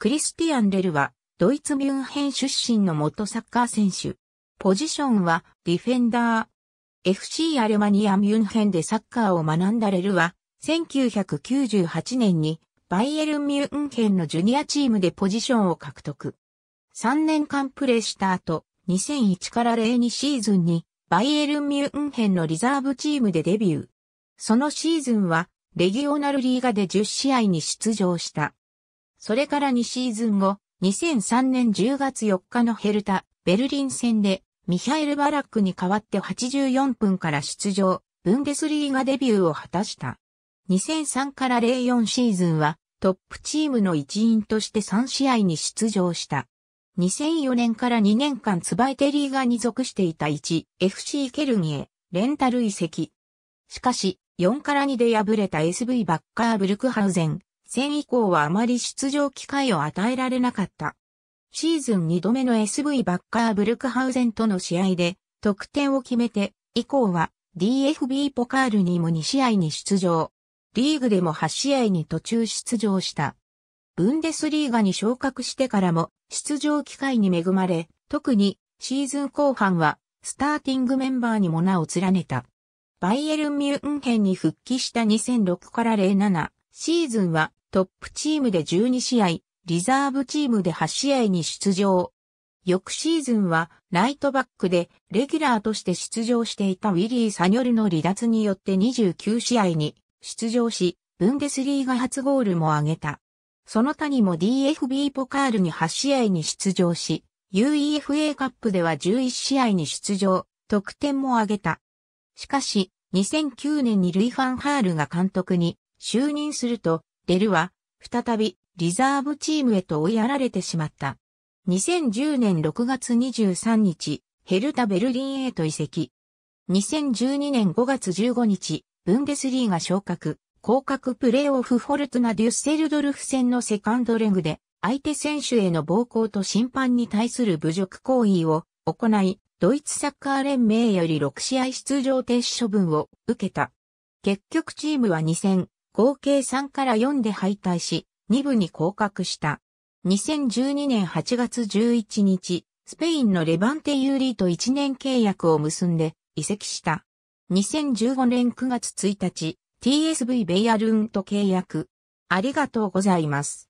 クリスティアン・レルは、ドイツ・ミュンヘン出身の元サッカー選手。ポジションは、ディフェンダー。FC アルマニア・ミュンヘンでサッカーを学んだレルは、1998年に、バイエルン・ミュンヘンのジュニアチームでポジションを獲得。3年間プレーした後、2001から02シーズンに、バイエルン・ミュンヘンのリザーブチームでデビュー。そのシーズンは、レギオナルリーガで10試合に出場した。それから2シーズン後、2003年10月4日のヘルタ、ベルリン戦で、ミハエル・バラックに代わって84分から出場、ブンデスリーガデビューを果たした。2003から04シーズンは、トップチームの一員として3試合に出場した。2004年から2年間ツバイテリーガに属していた 1FC ケルニへレンタル移籍。しかし、4から2で敗れた SV バッカーブルクハウゼン、戦以降はあまり出場機会を与えられなかった。シーズン2度目の SV バッカーブルクハウゼンとの試合で得点を決めて、以降は DFB ポカールにも2試合に出場。リーグでも8試合に途中出場した。ブンデスリーガに昇格してからも出場機会に恵まれ、特にシーズン後半はスターティングメンバーにも名を連ねた。バイエルン・ミュンヘンに復帰した2006から07シーズンはトップチームで12試合、リザーブチームで8試合に出場。翌シーズンはライトバックでレギュラーとして出場していたウィリー・サニョルの離脱によって29試合に出場し、ブンデスリーガ初ゴールも挙げた。その他にも DFB ポカールに8試合に出場し、UEFA カップでは11試合に出場、得点も挙げた。しかし、2009年にルイ・ファンハールが監督に就任すると、レルは、再び、リザーブチームへと追いやられてしまった。2010年6月23日、ヘルタ・ベルリンへと移籍。2012年5月15日、ブンデスリーが昇格、降格プレーオフフォルトナ・デュッセルドルフ戦のセカンドレグで、相手選手への暴行と審判に対する侮辱行為を行い、ドイツサッカー連盟より6試合出場停止処分を受けた。結局チームは2戦、合計3から4で敗退し、2部に降格した。2012年8月11日、スペインのレバンテユーリーと1年契約を結んで移籍した。2015年9月1日、TSV ベイアルーンと契約。ありがとうございます。